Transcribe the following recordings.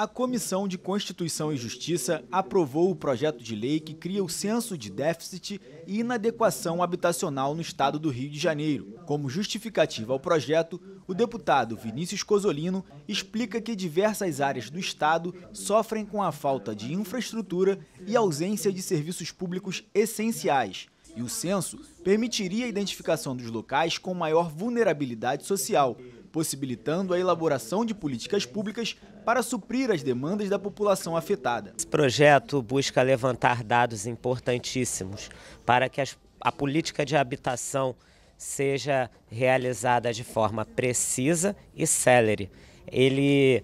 A Comissão de Constituição e Justiça aprovou o projeto de lei que cria o censo de déficit e inadequação habitacional no estado do Rio de Janeiro. Como justificativa ao projeto, o deputado Vinícius Cosolino explica que diversas áreas do estado sofrem com a falta de infraestrutura e ausência de serviços públicos essenciais. E o censo permitiria a identificação dos locais com maior vulnerabilidade social, possibilitando a elaboração de políticas públicas para suprir as demandas da população afetada. Esse projeto busca levantar dados importantíssimos para que as, a política de habitação seja realizada de forma precisa e célere. Ele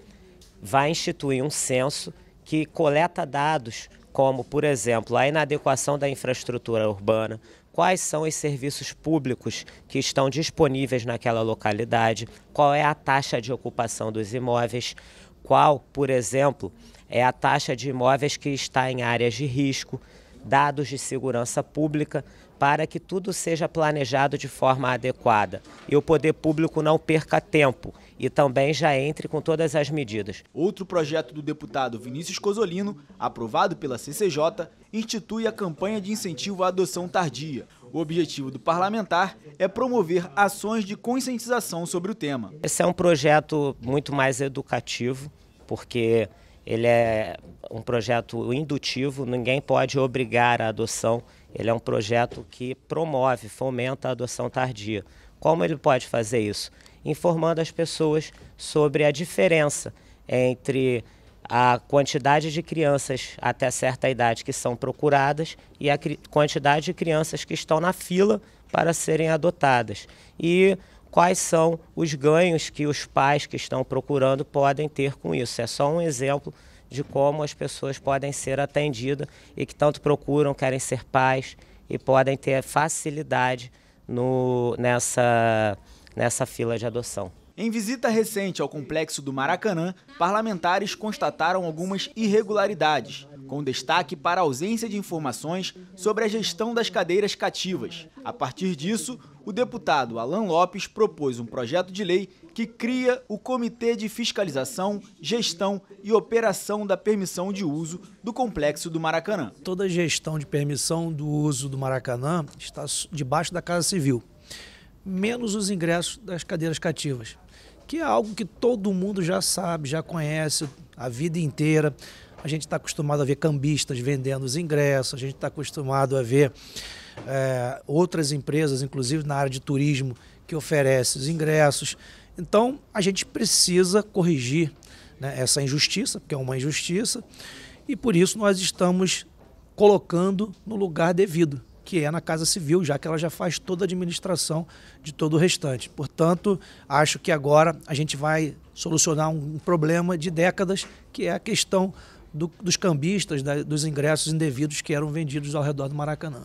vai instituir um censo que coleta dados como, por exemplo, a inadequação da infraestrutura urbana, quais são os serviços públicos que estão disponíveis naquela localidade, qual é a taxa de ocupação dos imóveis, qual, por exemplo, é a taxa de imóveis que está em áreas de risco dados de segurança pública para que tudo seja planejado de forma adequada e o poder público não perca tempo e também já entre com todas as medidas. Outro projeto do deputado Vinícius Cosolino, aprovado pela CCJ, institui a campanha de incentivo à adoção tardia. O objetivo do parlamentar é promover ações de conscientização sobre o tema. Esse é um projeto muito mais educativo, porque ele é um projeto indutivo, ninguém pode obrigar a adoção. Ele é um projeto que promove, fomenta a adoção tardia. Como ele pode fazer isso? Informando as pessoas sobre a diferença entre a quantidade de crianças até certa idade que são procuradas e a quantidade de crianças que estão na fila para serem adotadas. E quais são os ganhos que os pais que estão procurando podem ter com isso. É só um exemplo de como as pessoas podem ser atendidas e que tanto procuram, querem ser pais e podem ter facilidade no, nessa, nessa fila de adoção. Em visita recente ao complexo do Maracanã, parlamentares constataram algumas irregularidades com destaque para a ausência de informações sobre a gestão das cadeiras cativas. A partir disso, o deputado Alan Lopes propôs um projeto de lei que cria o Comitê de Fiscalização, Gestão e Operação da Permissão de Uso do Complexo do Maracanã. Toda a gestão de permissão do uso do Maracanã está debaixo da Casa Civil, menos os ingressos das cadeiras cativas, que é algo que todo mundo já sabe, já conhece a vida inteira. A gente está acostumado a ver cambistas vendendo os ingressos, a gente está acostumado a ver é, outras empresas, inclusive na área de turismo, que oferecem os ingressos. Então, a gente precisa corrigir né, essa injustiça, porque é uma injustiça, e por isso nós estamos colocando no lugar devido, que é na Casa Civil, já que ela já faz toda a administração de todo o restante. Portanto, acho que agora a gente vai solucionar um problema de décadas, que é a questão do, dos cambistas, da, dos ingressos indevidos que eram vendidos ao redor do Maracanã.